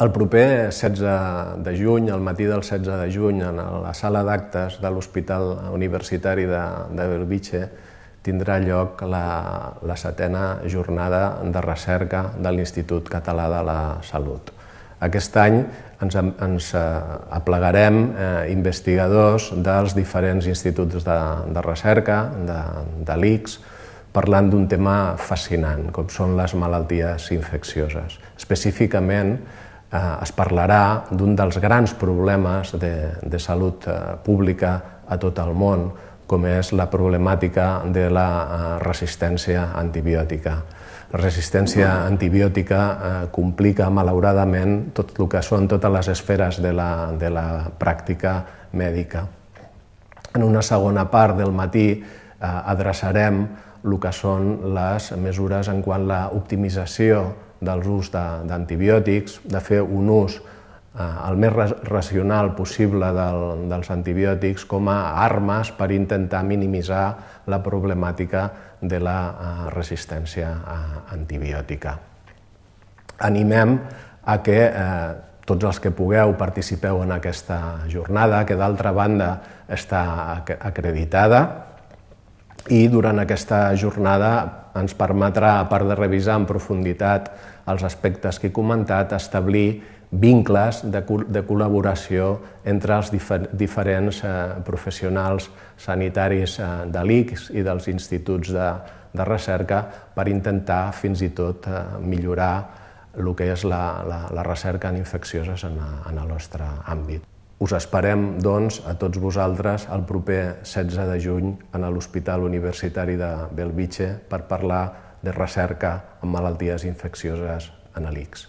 El proper 16 de juny, al matí del 16 de juny, en la sala d'actes de l'Hospital Universitari de, de Belviche, tindrà lloc la, la setena jornada de recerca de l'Institut Català de la Salut. Aquest any ens, ens eh, aplegarem eh, investigadors dels diferents instituts de, de recerca, de, de l'ICS, parlant d'un tema fascinant, com són les malalties infeccioses. Específicament, eh, es parlarà d'un dels grans problemes de, de salut eh, pública a tot el món, com és la problemàtica de la eh, resistència antibiòtica. La resistència antibiòtica eh, complica, malauradament, tot el que són totes les esferes de la, de la pràctica mèdica. En una segona part del matí eh, adreçarem el que són les mesures en quant a l'optimització dels ús d'antibiòtics, de, de fer un ús eh, el més racional possible del, dels antibiòtics com a armes per intentar minimitzar la problemàtica de la eh, resistència eh, antibiòtica. Animem a que eh, tots els que pugueu participeu en aquesta jornada, que d'altra banda està acreditada, i durant aquesta jornada ens permetrà, a part de revisar en profunditat els aspectes que he comentat, establir vincles de, de col·laboració entre els difer diferents eh, professionals sanitaris eh, de l'ICS i dels instituts de, de recerca per intentar fins i tot eh, millorar el que és la, la, la recerca en infeccioses en, a, en el nostre àmbit. Us esperem, doncs, a tots vosaltres el proper 16 de juny en l'Hospital Universitari de Belvitge per parlar de recerca en malalties infeccioses en l'ICS.